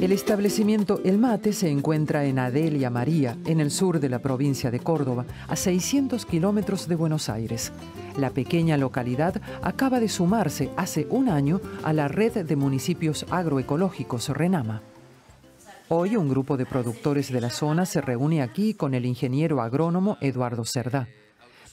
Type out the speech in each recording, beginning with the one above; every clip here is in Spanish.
El establecimiento El Mate se encuentra en Adelia María, en el sur de la provincia de Córdoba, a 600 kilómetros de Buenos Aires. La pequeña localidad acaba de sumarse hace un año a la red de municipios agroecológicos Renama. Hoy un grupo de productores de la zona se reúne aquí con el ingeniero agrónomo Eduardo Cerdá.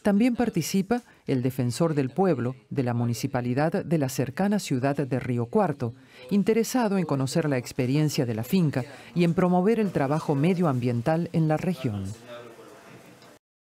También participa el defensor del pueblo de la municipalidad de la cercana ciudad de Río Cuarto, interesado en conocer la experiencia de la finca y en promover el trabajo medioambiental en la región.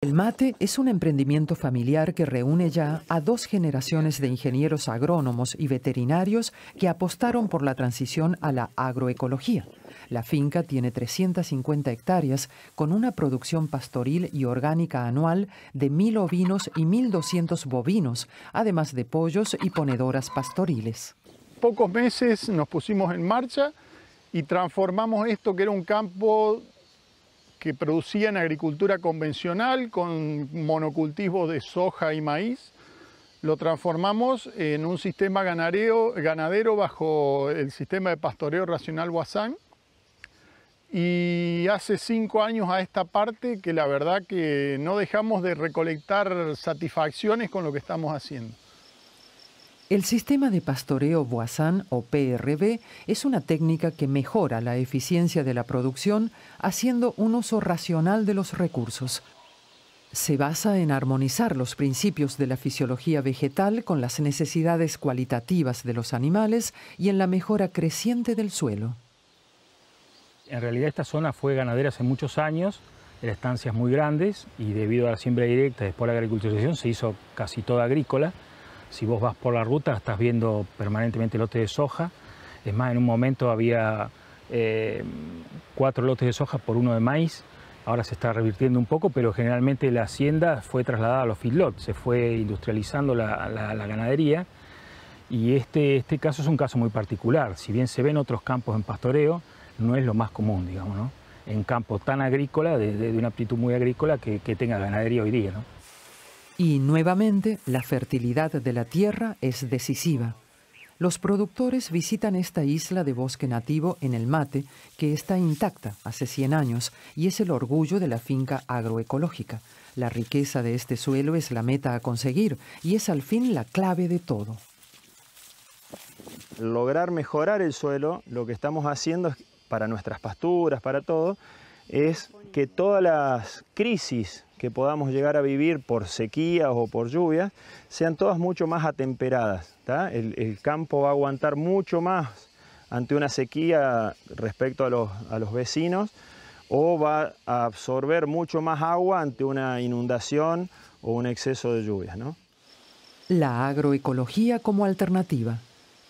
El mate es un emprendimiento familiar que reúne ya a dos generaciones de ingenieros agrónomos y veterinarios que apostaron por la transición a la agroecología. La finca tiene 350 hectáreas con una producción pastoril y orgánica anual de 1.000 ovinos y 1.200 bovinos, además de pollos y ponedoras pastoriles. Pocos meses nos pusimos en marcha y transformamos esto que era un campo que producían agricultura convencional con monocultivos de soja y maíz. Lo transformamos en un sistema ganadero bajo el sistema de pastoreo racional Guasán. Y hace cinco años a esta parte que la verdad que no dejamos de recolectar satisfacciones con lo que estamos haciendo. El sistema de pastoreo Boisan o PRB es una técnica que mejora la eficiencia de la producción haciendo un uso racional de los recursos. Se basa en armonizar los principios de la fisiología vegetal con las necesidades cualitativas de los animales y en la mejora creciente del suelo. En realidad esta zona fue ganadera hace muchos años, eran estancias muy grandes y debido a la siembra directa después de la agriculturización se hizo casi toda agrícola si vos vas por la ruta, estás viendo permanentemente lotes de soja. Es más, en un momento había eh, cuatro lotes de soja por uno de maíz. Ahora se está revirtiendo un poco, pero generalmente la hacienda fue trasladada a los feedlots, se fue industrializando la, ganadería. Y este, este caso es un caso muy particular. Si bien se ven otros campos en pastoreo, no es lo más común, digamos, ¿no? En campo tan agrícola, de, de, una aptitud muy agrícola que, que tenga ganadería hoy día, ¿no? Y nuevamente la fertilidad de la tierra es decisiva. Los productores visitan esta isla de bosque nativo en el mate, que está intacta hace 100 años y es el orgullo de la finca agroecológica. La riqueza de este suelo es la meta a conseguir y es al fin la clave de todo. Lograr mejorar el suelo, lo que estamos haciendo para nuestras pasturas, para todo, es que todas las crisis podamos llegar a vivir por sequías o por lluvias sean todas mucho más atemperadas. El, el, campo va a aguantar mucho más ante una sequía respecto a los, vecinos o va a absorber mucho más agua ante una inundación o un exceso de lluvias. La agroecología como alternativa.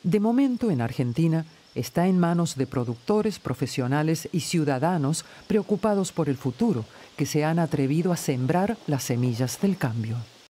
De momento en Argentina, está en manos de productores, profesionales y ciudadanos preocupados por el futuro, que se han atrevido a sembrar las semillas del cambio.